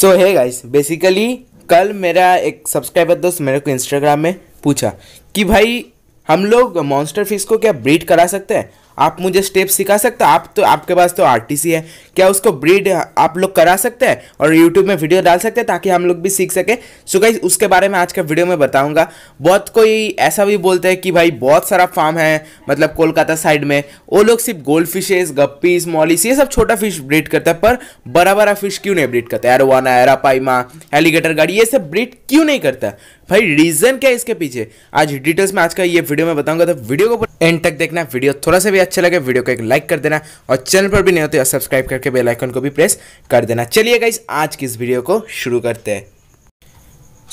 सो है guys basically कल मेरा एक सब्सक्राइबर दोस्त मेरे को इंस्टाग्राम में पूछा कि भाई हम लोग मॉन्स्टर फिश को क्या ब्रीड करा सकते हैं आप मुझे स्टेप सिखा सकते हो आप तो आपके पास तो आर है क्या उसको ब्रीड आप लोग करा सकते हैं और यूट्यूब में वीडियो डाल सकते हैं ताकि हम लोग भी सीख सकें सो गाइज उसके बारे में आज का वीडियो में बताऊँगा बहुत कोई ऐसा भी बोलते हैं कि भाई बहुत सारा फार्म है मतलब कोलकाता साइड में वो लोग सिर्फ गोल्ड फिशेज गप्पीज मॉलिस ये सब छोटा फिश ब्रीड करता है पर बड़ा बड़ा फिश क्यों नहीं ब्रीड करता एरोवाना एरापाइमा एलिगेटर गाड़ी ये सब ब्रीड क्यों नहीं करता भाई रीजन क्या है इसके पीछे आज डिटेल्स में आज का ये वीडियो में बताऊंगा तो वीडियो को एंड तक देखना वीडियो थोड़ा सा भी अच्छा लगे वीडियो को एक लाइक कर देना और चैनल पर भी नहीं होते सब्सक्राइब करके बेलाइकन को भी प्रेस कर देना चलिए गाइस आज की इस वीडियो को शुरू करते हैं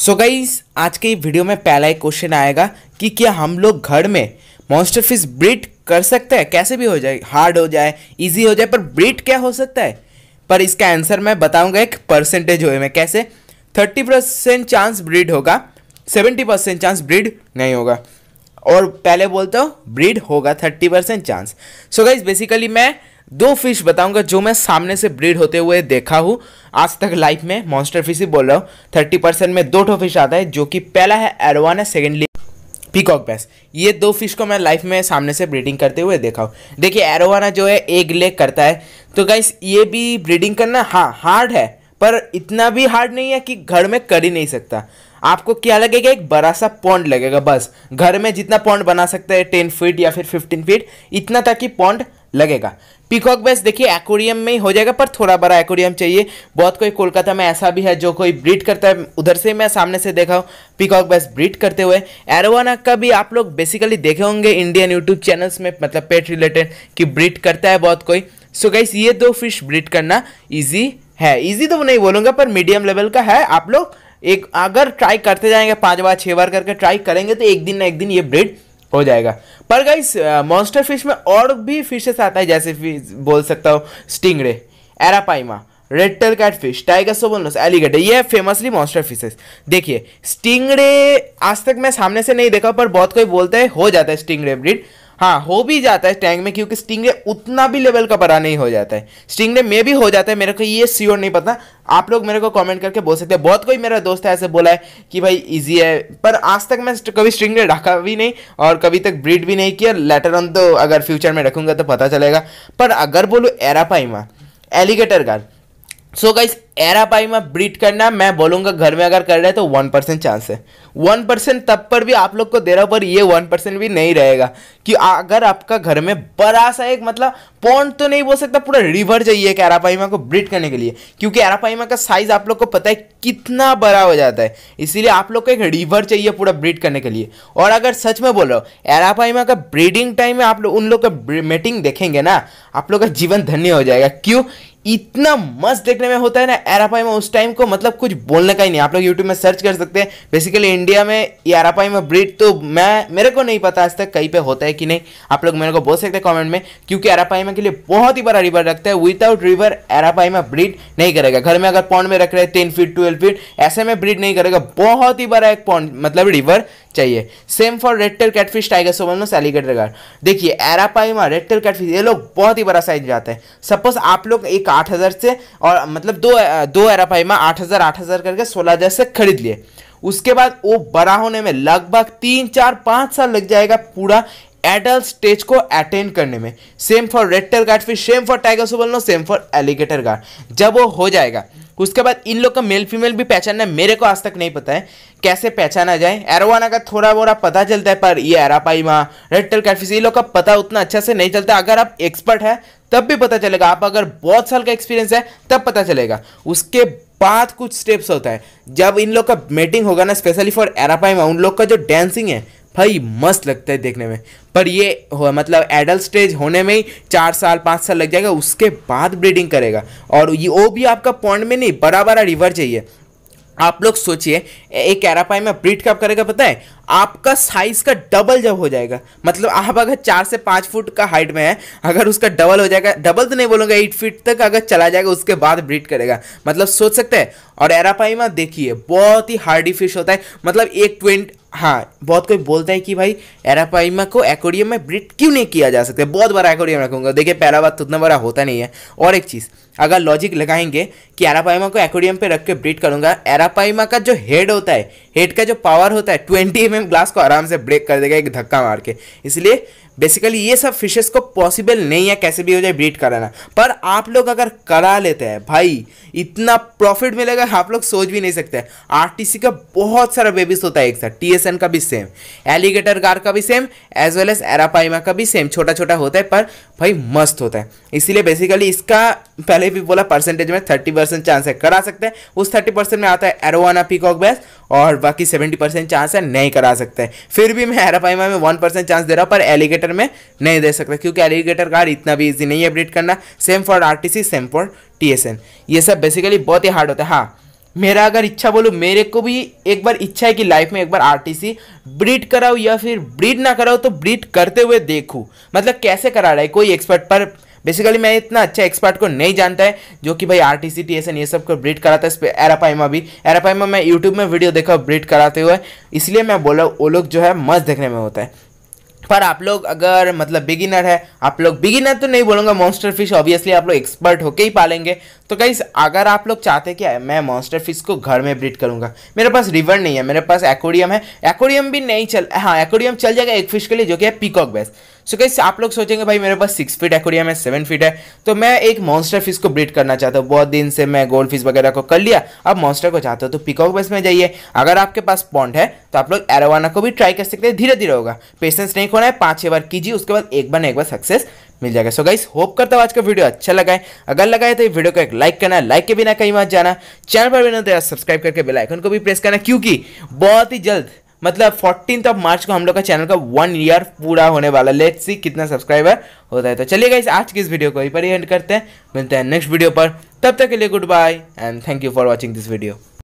सो so गाइस आज के वीडियो में पहला एक क्वेश्चन आएगा कि क्या हम लोग घर में मॉन्स्टर फिश ब्रीड कर सकते हैं कैसे भी हो जाए हार्ड हो जाए इजी हो जाए पर ब्रीड क्या हो सकता है पर इसका आंसर मैं बताऊंगा एक परसेंटेज हो में कैसे थर्टी परसेंट चांस ब्रीड होगा सेवेंटी परसेंट चांस ब्रीड नहीं होगा और पहले बोलते हो ब्रीड होगा thirty percent chance so guys basically मैं दो फिश बताऊंगा जो मैं सामने से ब्रीड होते हुए देखा हूँ आज तक लाइफ में मॉन्स्टर फिश ही बोल रहा हूँ थर्टी परसेंट में दो ठो फिश आता है जो कि पहला है एरवान है सेकेंडली पीकॉक बैस ये दो फिश को मैं लाइफ में सामने से ब्रीडिंग करते हुए देखा हूँ देखिए एरोवाना जो है एक लेक करता है तो गाइस ये भी ब्रीडिंग करना हाँ हार्ड है पर इतना भी हार्ड नहीं है कि घर में कर ही नहीं सकता आपको क्या लगेगा एक बड़ा सा पॉन्ड लगेगा बस घर में जितना पॉन्ड बना सकते हैं टेन फीट या फिर फिफ्टीन फीट इतना तक ही पॉन्ड लगेगा पीकॉक बेस देखिए एक्वेरियम में ही हो जाएगा पर थोड़ा बड़ा एक्वेरियम चाहिए बहुत कोई कोलकाता में ऐसा भी है जो कोई ब्रीड करता है उधर से मैं सामने से देखा हूँ पीकॉक बेस ब्रीड करते हुए एरोवाना का भी आप लोग बेसिकली देखे होंगे इंडियन यूट्यूब चैनल्स में मतलब पेट रिलेटेड कि ब्रीड करता है बहुत कोई सो गाइस ये दो फिश ब्रीड करना ईजी है ईजी तो नहीं बोलूँगा पर मीडियम लेवल का है आप लोग एक अगर ट्राई करते जाएंगे पाँच बार छः बार करके ट्राई करेंगे तो एक दिन ना एक दिन ये ब्रिड हो जाएगा पर गाइस मॉन्स्टर फिश में और भी फिशेस आता है जैसे बोल सकता हो stingray arapaima red cat fish tiger shovelnose alligator ये फेमसली मॉन्स्टर फिशेस देखिए स्टिंगरे आज तक मैं सामने से नहीं देखा पर बहुत कोई बोलते हैं हो जाता है स्टिंगरे ब्रिड हाँ हो भी जाता है टैंक में क्योंकि स्टिंगरे उतना भी लेवल का बड़ा नहीं हो जाता है स्टिंगरे में भी हो जाता है मेरे को ये श्योर नहीं पता आप लोग मेरे को कमेंट करके बोल सकते हैं बहुत कोई मेरा दोस्त है ऐसे बोला है कि भाई इजी है पर आज तक मैं कभी स्टिंगरे रखा भी नहीं और कभी तक ब्रीड भी नहीं किया लेटर ऑन तो अगर फ्यूचर में रखूंगा तो पता चलेगा पर अगर बोलूँ arapaima alligator gar so guys arapaima में ब्रीड करना मैं बोलूंगा घर में अगर कर रहे तो वन परसेंट चांस है वन परसेंट तब पर भी आप लोग को दे रहा पर ये वन परसेंट भी नहीं रहेगा कि अगर आपका घर में बड़ा सा एक मतलब पॉन्ड तो नहीं बोल सकता पूरा रिवर चाहिए एक एरापाइमा को ब्रीड करने के लिए क्योंकि एरापाइमा का साइज आप लोग को पता है कितना बड़ा हो जाता है इसीलिए आप लोग को एक रिवर चाहिए पूरा ब्रीड करने के लिए और अगर सच में बोल रहा हो एरापाइमा का ब्रीडिंग टाइम में आप लोग उन लोग का मेटिंग देखेंगे ना आप लोग का जीवन धन्य हो जाएगा क्यों इतना मस्त देखने में होता है ना एरापाई में उस टाइम को मतलब कुछ बोलने का ही नहीं आप लोग यूट्यूब में सर्च कर सकते हैं बेसिकली इंडिया में ये एरापाई में ब्रीड तो मैं मेरे को नहीं पता आज तक कहीं पे होता है कि नहीं आप लोग मेरे को बोल सकते हैं कमेंट में क्योंकि एरापाई में के लिए बहुत ही बड़ा रिवर रखता है विदाउट रिवर एरापाई में ब्रीड नहीं करेगा घर में अगर पॉन्ड में रख रहे हैं टेन फीट ट्वेल्व फीट ऐसे में ब्रीड नहीं करेगा बहुत ही बड़ा एक पॉन्ड मतलब रिवर चाहिए same for red catfish tiger सोमन एलिगेटर गार्ड देखिए एरापाइमा रेड कैटफिश ये लोग बहुत ही बड़ा साइज में आते हैं सपोज आप लोग एक आठ हज़ार से और मतलब दो दो एरापाइमा आठ हज़ार आठ हज़ार करके सोलह हज़ार से खरीद लिए उसके बाद वो बड़ा होने में लगभग तीन चार पाँच साल लग जाएगा पूरा एडल्ट स्टेज को अटेंड करने में सेम फॉर रेड गार्ड फिर same for tiger shovelnose same for alligator gar जब वो हो जाएगा उसके बाद इन लोग का मेल फीमेल भी पहचानना मेरे को आज तक नहीं पता है कैसे पहचाना जाए एरोवाना का थोड़ा बोरा पता चलता है पर ये एरापाइमा रेडटेल कैटफिश ये लोग का पता उतना अच्छा से नहीं चलता अगर आप एक्सपर्ट है तब भी पता चलेगा आप अगर बहुत साल का एक्सपीरियंस है तब पता चलेगा उसके बाद कुछ स्टेप्स होता है जब इन लोग का मेटिंग होगा ना स्पेशली फॉर एरापाइमा उन लोग का जो डांसिंग है भाई मस्त लगता है देखने में पर ये हो, मतलब एडल्ट स्टेज होने में ही चार साल पाँच साल लग जाएगा उसके बाद ब्रीडिंग करेगा और ये वो भी आपका पॉइंट में नहीं बड़ा बड़ा रिवर चाहिए आप लोग सोचिए एक कैरापाई में ब्रीड कब करेगा पता है आपका साइज का डबल जब हो जाएगा मतलब आप अगर चार से पाँच फुट का हाइट में है अगर उसका डबल हो जाएगा डबल तो नहीं बोलूँगा एट फीट तक अगर चला जाएगा उसके बाद ब्रीड करेगा मतलब सोच सकते हैं और एरापाइमा देखिए बहुत ही हार्डी फिश होता है मतलब एक ट्वेंट हाँ बहुत कोई बोलता है कि भाई एरापाइमा को एक्वेरियम में ब्रिड क्यों नहीं किया जा सकता बहुत बड़ा एक्वेरियम रखूंगा देखिए पहला बात तो उतना बड़ा होता नहीं है और एक चीज़ अगर लॉजिक लगाएंगे कि एरापाइमा को एक्वेरियम पे रख के ब्रिड करूंगा एरापाइमा का जो हेड होता है हेड का जो पावर होता है ट्वेंटी एम एम ग्लास को आराम से ब्रेक कर देगा एक धक्का मार के इसलिए बेसिकली ये सब फिशेस को पॉसिबल नहीं है कैसे भी हो जाए ब्रीड कराना पर आप लोग अगर करा लेते हैं भाई इतना प्रॉफिट मिलेगा आप लोग सोच भी नहीं सकते आर का बहुत सारा बेबीज होता है एक साथ टी का भी सेम एलिगेटर गार का भी same as well as arapaima का भी सेम छोटा छोटा होता है पर भाई मस्त होता है इसीलिए बेसिकली इसका पहले भी बोला परसेंटेज में थर्टी चांस है करा सकते हैं उस थर्टी में आता है एरोना पीकॉक बैस और बाकी सेवेंटी परसेंट चांस है नहीं करा सकते फिर भी मैं एरापाइमा में वन परसेंट चांस दे रहा हूँ पर एलिगेटर में नहीं दे सकता क्योंकि एलिगेटर कार्ड इतना भी ईजी नहीं है अपडेट करना same for R same for T ये सब बेसिकली बहुत ही हार्ड होता है हाँ मेरा अगर इच्छा बोलूँ मेरे को भी एक बार इच्छा है कि लाइफ में एक बार सी ब्रीड कराऊँ या फिर ब्रीड ना कराओ तो ब्रीड करते हुए देखूँ मतलब कैसे करा रहा है कोई एक्सपर्ट पर बेसिकली मैं इतना अच्छा एक्सपर्ट को नहीं जानता है जो कि भाई आर टी सी टी ये सब को ब्रीड कराता है इस पर एरापाइमा भी एरापाइमा मैं यूट्यूब में वीडियो देखा ब्रीड कराते हुए इसलिए मैं बोला वो लोग जो है मस्त देखने में होता है पर आप लोग अगर मतलब बिगिनर है आप लोग बिगिनर तो नहीं बोलूँगा मॉन्स्टर फिश ऑब्वियसली आप लोग एक्सपर्ट होके ही पालेंगे तो कहीं अगर आप लोग चाहते कि मैं मॉन्स्टर फिश को घर में ब्रीड करूँगा मेरे पास रिवर नहीं है मेरे पास एक्वेरियम है एक्वेरियम भी नहीं चल हाँ एक्वेरियम चल जाएगा एक फिश के लिए जो कि है पीकॉक बेस्ट सो कैसे आप लोग सोचेंगे भाई मेरे पास सिक्स फीट एक्वेरियम है सेवन फीट है तो मैं एक मॉन्स्टर फिश को ब्रीड करना चाहता हूँ बहुत दिन से मैं गोल्ड फिश वगैरह को कर लिया अब मॉन्स्टर को चाहता हूँ तो पिकॉक बेस में जाइए अगर आपके पास पॉन्ड है तो आप लोग एरोवाना को भी ट्राई कर सकते हैं धीरे धीरे होगा पेशेंस नहीं खोना है पाँच छः बार कीजिए उसके बाद एक बार ना एक बार सक्सेस मिल जाएगा सो गाइस होप करता हूँ आज का वीडियो अच्छा लगा है अगर लगा है तो वीडियो को एक लाइक करना लाइक के बिना कहीं मत जाना चैनल पर बिना तो सब्सक्राइब करके बेल आइकन को भी प्रेस करना क्योंकि बहुत ही जल्द मतलब फोर्टीन ऑफ मार्च को हम लोग का चैनल का वन ईयर पूरा होने वाला लेट्स सी कितना सब्सक्राइबर होता है तो चलिए गाइस आज की इस वीडियो को ही पर ही एंड करते हैं मिलते हैं नेक्स्ट वीडियो पर तब तक के लिए good bye and thank you for watching this video